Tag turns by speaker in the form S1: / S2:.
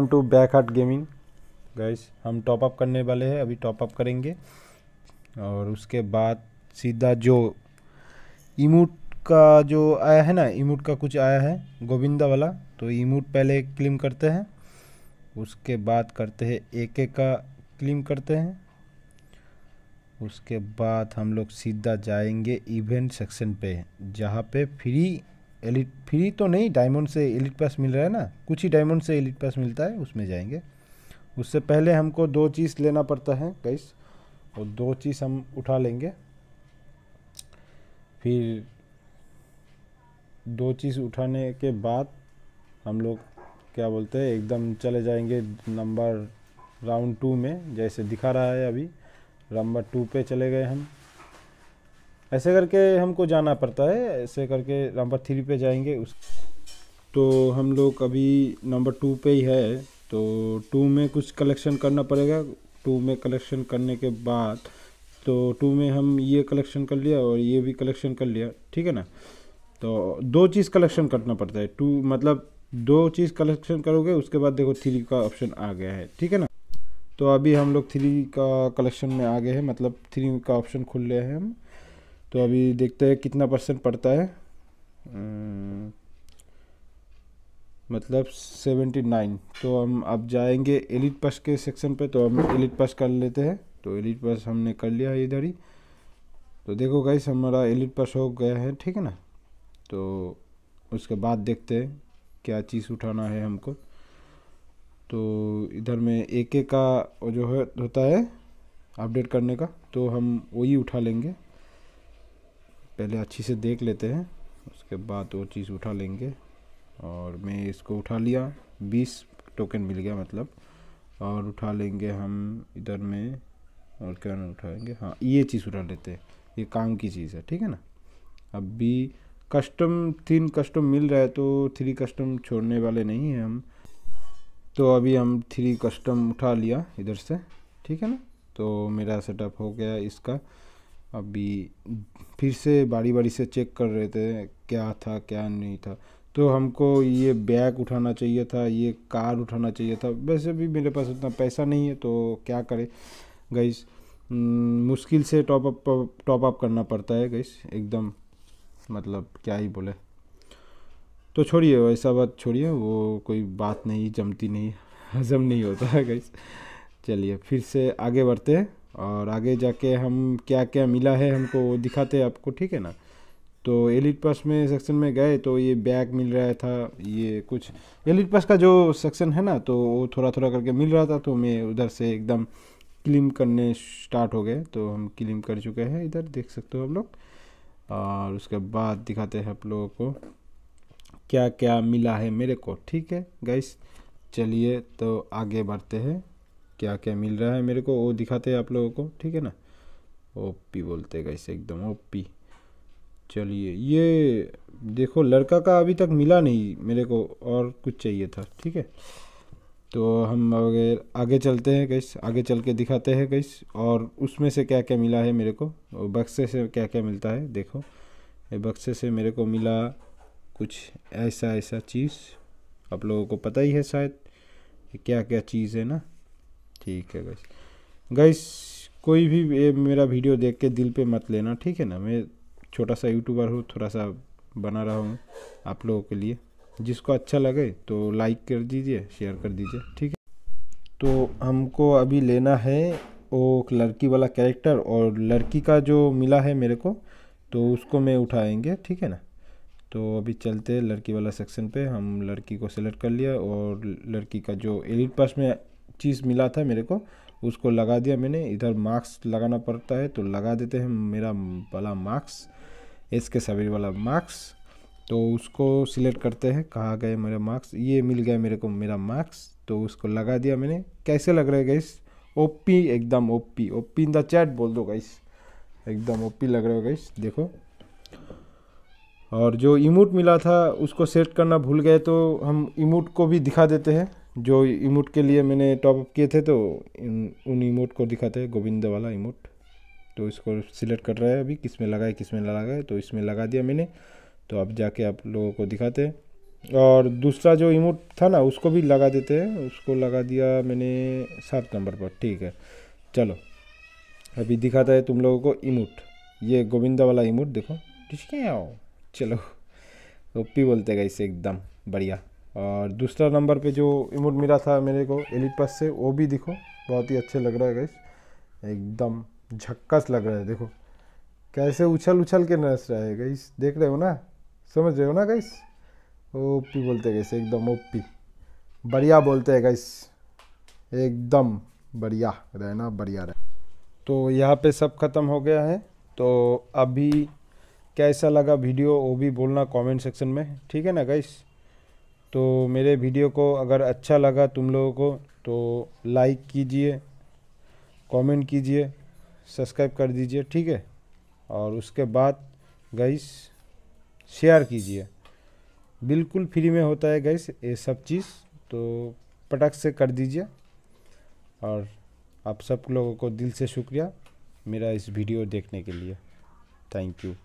S1: welcome to back heart gaming guys हम top up करने वाले हैं अभी टॉप अप करेंगे और उसके बाद सीधा जो इमूट का जो आया है ना इमूट का कुछ आया है गोविंदा वाला तो इमूट पहले क्लीम करते हैं उसके बाद करते हैं एक एक का क्लीम करते हैं उसके बाद हम लोग सीधा जाएंगे इवेंट सेक्शन पे जहाँ पे फ्री एलिट फ्री तो नहीं डायमंड से एलिट पास मिल रहा है ना कुछ ही डायमंड से एलिट पास मिलता है उसमें जाएंगे उससे पहले हमको दो चीज़ लेना पड़ता है गैस और दो चीज़ हम उठा लेंगे फिर दो चीज़ उठाने के बाद हम लोग क्या बोलते हैं एकदम चले जाएंगे नंबर राउंड टू में जैसे दिखा रहा है अभी नंबर टू पे चले गए हम ऐसे करके हमको जाना पड़ता है ऐसे करके नंबर थ्री पे जाएंगे उस तो हम लोग अभी नंबर टू पे ही है तो टू में कुछ कलेक्शन करना पड़ेगा टू में कलेक्शन करने के बाद तो टू में हम ये कलेक्शन कर लिया और ये भी कलेक्शन कर लिया ठीक है ना तो दो चीज़ कलेक्शन करना पड़ता है टू मतलब दो चीज़ कलेक्शन करोगे उसके बाद देखो थ्री का ऑप्शन आ गया है ठीक है ना तो अभी हम लोग थ्री का कलेक्शन में आ गए हैं मतलब थ्री का ऑप्शन खुल रहे हैं हम तो अभी देखते हैं कितना परसेंट पड़ता है मतलब सेवेंटी नाइन तो हम अब जाएंगे एलिट पास के सेक्शन पे तो हम एलिट पास कर लेते हैं तो एलिट पास हमने कर लिया है इधर ही तो देखो गाइस हमारा एलिट पास हो गया है ठीक है ना तो उसके बाद देखते हैं क्या चीज़ उठाना है हमको तो इधर में एक एक का जो है होता है अपडेट करने का तो हम वही उठा लेंगे पहले अच्छी से देख लेते हैं उसके बाद वो चीज़ उठा लेंगे और मैं इसको उठा लिया बीस टोकन मिल गया मतलब और उठा लेंगे हम इधर में और क्या ना उठाएंगे हाँ ये चीज़ उठा लेते हैं ये काम की चीज़ है ठीक है ना अब भी कस्टम तीन कस्टम मिल रहा है तो थ्री कस्टम छोड़ने वाले नहीं हैं हम तो अभी हम थ्री कस्टम उठा लिया इधर से ठीक है ना तो मेरा सेटअप हो गया इसका अभी फिर से बारी बारी से चेक कर रहे थे क्या था क्या नहीं था तो हमको ये बैग उठाना चाहिए था ये कार उठाना चाहिए था वैसे भी मेरे पास उतना पैसा नहीं है तो क्या करें गईस हम्म, मुश्किल से टॉप अप टॉप अप करना पड़ता है गईस एकदम मतलब क्या ही बोले तो छोड़िए वैसा बात छोड़िए वो कोई बात नहीं जमती नहीं हजम नहीं होता है गईस चलिए फिर से आगे बढ़ते हैं और आगे जाके हम क्या क्या मिला है हमको वो दिखाते आपको ठीक है ना तो एलिट पास में सेक्शन में गए तो ये बैग मिल रहा था ये कुछ एलिट पास का जो सेक्शन है ना तो वो थोड़ा थोड़ा करके मिल रहा था तो मैं उधर से एकदम क्लीम करने स्टार्ट हो गए तो हम क्लीम कर चुके हैं इधर देख सकते हो आप लोग और उसके बाद दिखाते हैं आप लोगों को क्या क्या मिला है मेरे को ठीक है गैस चलिए तो आगे बढ़ते हैं क्या क्या मिल रहा है मेरे को वो दिखाते हैं आप लोगों को ठीक है ना ओपी बोलते हैं कैसे एकदम ओपी चलिए ये देखो लड़का का अभी तक मिला नहीं मेरे को और कुछ चाहिए था ठीक है तो हम अगर आगे चलते हैं कैस आगे चल के दिखाते हैं कैस और उसमें से क्या क्या मिला है मेरे को बक्से से क्या क्या मिलता है देखो बक्से से मेरे को मिला कुछ ऐसा ऐसा चीज़ आप लोगों को पता ही है शायद क्या क्या चीज़ है ना ठीक है गैस गैस कोई भी मेरा वीडियो देख के दिल पे मत लेना ठीक है ना मैं छोटा सा यूट्यूबर हूँ थोड़ा सा बना रहा हूँ आप लोगों के लिए जिसको अच्छा लगे तो लाइक कर दीजिए शेयर कर दीजिए ठीक है तो हमको अभी लेना है वो लड़की वाला कैरेक्टर और लड़की का जो मिला है मेरे को तो उसको मैं उठाएंगे ठीक है ना तो अभी चलते लड़की वाला सेक्शन पे हम लड़की को सेलेक्ट कर लिया और लड़की का जो एलिट पास में चीज़ मिला था मेरे को उसको लगा दिया मैंने इधर मार्क्स लगाना पड़ता है तो लगा देते हैं मेरा वाला मार्क्स एस के सभी वाला मार्क्स तो उसको सिलेक्ट करते हैं कहाँ गए मेरा मार्क्स ये मिल गया मेरे को मेरा मार्क्स तो उसको लगा दिया मैंने कैसे लग रहा है गाइस ओपी एकदम OP OP in the chat बोल दो गाइस एकदम ओपी लग रहा है गाइस देखो और जो इमोट मिला था उसको सेट करना भूल गए तो हम इमोट को भी दिखा देते हैं जो इमोट के लिए मैंने टॉपअप किए थे तो उन इमोट को दिखाते हैं गोविंदा वाला इमोट तो इसको सिलेक्ट कर रहा है अभी किस में लगाए किस में लगाए तो इसमें लगा दिया मैंने तो अब जाके आप लोगों को दिखाते हैं और दूसरा जो इमोट था ना उसको भी लगा देते हैं उसको लगा दिया मैंने सात नंबर पर ठीक है चलो अभी दिखाता है तुम लोगों को इमोट ये गोविंदा वाला इमोट देखो ठीक है आओ चलो ओपी बोलते गए इसे एकदम बढ़िया और दूसरा नंबर पे जो इमोट मिला था मेरे को एलिट पास से वो भी देखो बहुत ही अच्छे लग रहा है गैस एकदम झक्कस लग रहा है देखो कैसे उछल उछल के नस रहा है गैस देख रहे हो ना समझ रहे हो ना गईस ओपी बोलते हैं कैसे एकदम ओपी बढ़िया बोलते हैं गईस एकदम बढ़िया रहना बढ़िया रहे तो यहाँ पे सब ख़त्म हो गया है तो अभी कैसा लगा वीडियो वो भी बोलना कमेंट सेक्शन में ठीक है ना गैस तो मेरे वीडियो को अगर अच्छा लगा तुम लोगों को तो लाइक कीजिए कमेंट कीजिए सब्सक्राइब कर दीजिए ठीक है और उसके बाद गैस शेयर कीजिए बिल्कुल फ्री में होता है गैस ये सब चीज़ तो पटक से कर दीजिए और आप सब लोगों को दिल से शुक्रिया मेरा इस वीडियो देखने के लिए थैंक यू